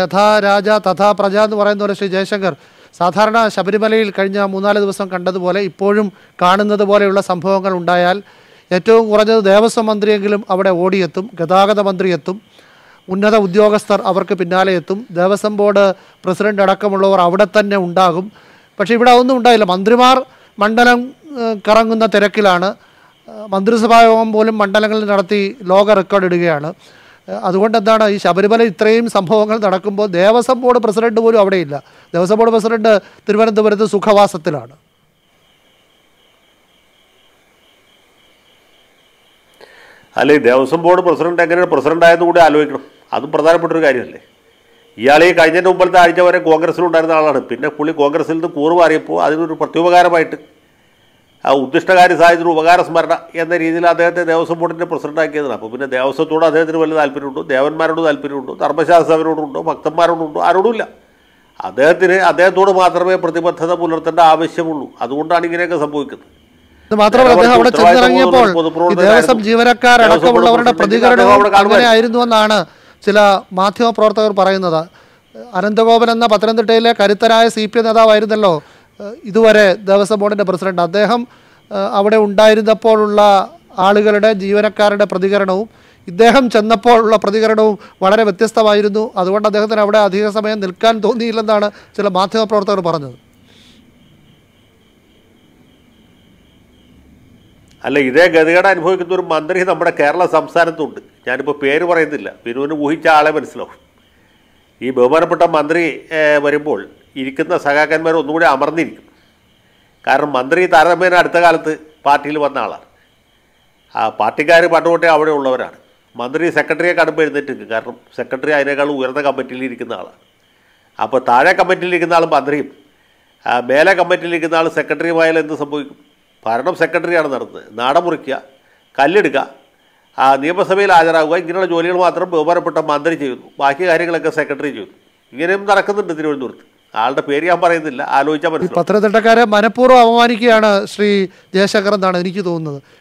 യഥാ രാജ തഥാ പ്രജ എന്ന് പറയുന്ന പോലെ ശ്രീ ജയശങ്കർ സാധാരണ ശബരിമലയിൽ കഴിഞ്ഞ മൂന്നാല് ദിവസം കണ്ടതുപോലെ ഇപ്പോഴും കാണുന്നത് പോലെയുള്ള സംഭവങ്ങൾ ഉണ്ടായാൽ ഏറ്റവും കുറഞ്ഞത് ദേവസ്വം മന്ത്രിയെങ്കിലും അവിടെ ഓടിയെത്തും ഗതാഗത മന്ത്രി എത്തും ഉന്നത ഉദ്യോഗസ്ഥർ അവർക്ക് പിന്നാലെ എത്തും ദേവസ്വം ബോർഡ് പ്രസിഡന്റ് അടക്കമുള്ളവർ അവിടെ തന്നെ ഉണ്ടാകും പക്ഷേ ഇവിടെ ഒന്നും ഉണ്ടായില്ല മന്ത്രിമാർ മണ്ഡലം കറങ്ങുന്ന തിരക്കിലാണ് മന്ത്രിസഭായോഗം പോലും മണ്ഡലങ്ങളിൽ നടത്തി ലോക റെക്കോർഡ് ഇടുകയാണ് അതുകൊണ്ട് എന്താണ് ഈ ശബരിമല ഇത്രയും സംഭവങ്ങൾ നടക്കുമ്പോൾ ദേവസ്വം ബോർഡ് പ്രസിഡന്റ് പോലും അവിടെയില്ല ദേവസ്വം ബോർഡ് പ്രസിഡന്റ് തിരുവനന്തപുരത്ത് സുഖവാസത്തിലാണ് അല്ല ഈ ദേവസ്വം ബോർഡ് പ്രസിഡന്റ് എങ്ങനെയാണ് പ്രസിഡന്റ് ആയെന്ന് കൂടി ആലോചിക്കണം അതും പ്രധാനപ്പെട്ട ഒരു കാര്യമല്ലേ ഇയാൾ ഈ കഴിഞ്ഞ മുമ്പത്തെ ആഴ്ച വരെ ഉണ്ടായിരുന്ന ആളാണ് പിന്നെ പുള്ളി കോൺഗ്രസ്സിൽ നിന്ന് കൂറുമാറിയപ്പോൾ അതിനൊരു പ്രത്യുപകാരമായിട്ട് ആ ഉദ്ദിഷ്ടകാര്യ സാഹചര്യം ഉപകാരസ്മരണ എന്ന രീതിയിൽ അദ്ദേഹത്തെ ദേവസ്വം ബോർഡിൻ്റെ പ്രസിഡൻ്റാക്കിയതാണ് അപ്പോൾ പിന്നെ ദേവസ്വത്തോട് അദ്ദേഹത്തിന് വലിയ താല്പര്യമുണ്ടോ ദേവന്മാരോട് താല്പര്യമുണ്ടോ ധർമ്മശാസ്ത്രവരോടുണ്ടോ ഭക്തന്മാരോടുണ്ടോ ആരോടുമില്ല അദ്ദേഹത്തിന് അദ്ദേഹത്തോട് മാത്രമേ പ്രതിബദ്ധത പുലർത്തേണ്ട ആവശ്യമുള്ളൂ അതുകൊണ്ടാണ് ഇങ്ങനെയൊക്കെ സംഭവിക്കുന്നത് മാത്രമല്ല അദ്ദേഹം അവിടെ ചെന്നിറങ്ങിയപ്പോൾ പ്രതികരണം ആയിരുന്നു എന്നാണ് ചില മാധ്യമ പ്രവർത്തകർ പറയുന്നത് അനന്തഗോപൻ എന്ന പത്തനംതിട്ടയിലെ കരുത്തരായ സി പി നേതാവായിരുന്നല്ലോ ഇതുവരെ ദേവസ്വം ബോർഡിൻ്റെ പ്രസിഡന്റ് അദ്ദേഹം അവിടെ ഉണ്ടായിരുന്നപ്പോഴുള്ള ആളുകളുടെ ജീവനക്കാരുടെ പ്രതികരണവും ഇദ്ദേഹം ചെന്നപ്പോഴുള്ള പ്രതികരണവും വളരെ വ്യത്യസ്തമായിരുന്നു അതുകൊണ്ട് അദ്ദേഹത്തിന് അവിടെ അധിക സമയം നിൽക്കാൻ തോന്നിയില്ലെന്നാണ് ചില മാധ്യമപ്രവർത്തകർ പറഞ്ഞത് അല്ല ഇതേ ഗതികേട അനുഭവിക്കുന്ന ഒരു മന്ത്രി നമ്മുടെ കേരള സംസ്ഥാനത്തുണ്ട് ഞാനിപ്പോൾ പേര് പറയുന്നില്ല വിനുവിന് ഊഹിച്ച ആളെ മനസ്സിലാവും ഈ ബഹുമാനപ്പെട്ട മന്ത്രി വരുമ്പോൾ ഇരിക്കുന്ന സഖാക്കന്മാർ ഒന്നുകൂടി അമർന്നിരിക്കും കാരണം മന്ത്രി താരതമ്യേന അടുത്ത കാലത്ത് പാർട്ടിയിൽ വന്ന ആളാണ് ആ പാർട്ടിക്കാർ പണ്ടുകൊട്ടേ അവിടെ ഉള്ളവരാണ് മന്ത്രി സെക്രട്ടറിയെ കടുമ്പോൾ എഴുന്നേറ്റ് കാരണം സെക്രട്ടറി അതിനേക്കാൾ ഉയർന്ന കമ്മിറ്റിയിൽ ഇരിക്കുന്ന ആളാണ് അപ്പോൾ താഴെ കമ്മിറ്റിയിലിരിക്കുന്ന ആൾ മന്ത്രിയും മേലെ കമ്മിറ്റിയിലിരിക്കുന്ന ആൾ സെക്രട്ടറിയുമായാൽ എന്ത് സംഭവിക്കും ഭരണം സെക്രട്ടറിയാണ് നടത്തുന്നത് നാട മുറിക്കുക കല്ലെടുക്കുക നിയമസഭയിൽ ഹാജരാകുക ഇങ്ങനെയുള്ള ജോലികൾ മാത്രം ബഹുമാനപ്പെട്ട മന്ത്രി ചെയ്യുന്നു ബാക്കി കാര്യങ്ങളൊക്കെ സെക്രട്ടറി ചെയ്യുന്നു ഇങ്ങനെയും നടക്കുന്നുണ്ട് തിരുവനന്തപുരത്ത് ആളുടെ പേര് ഞാൻ പറയുന്നില്ല ആലോചിച്ചാൽ പത്രത്തിട്ടക്കാരെ മനഃപൂർവ്വം അപമാനിക്കുകയാണ് ശ്രീ ജയശങ്കർ എന്നാണ് എനിക്ക് തോന്നുന്നത്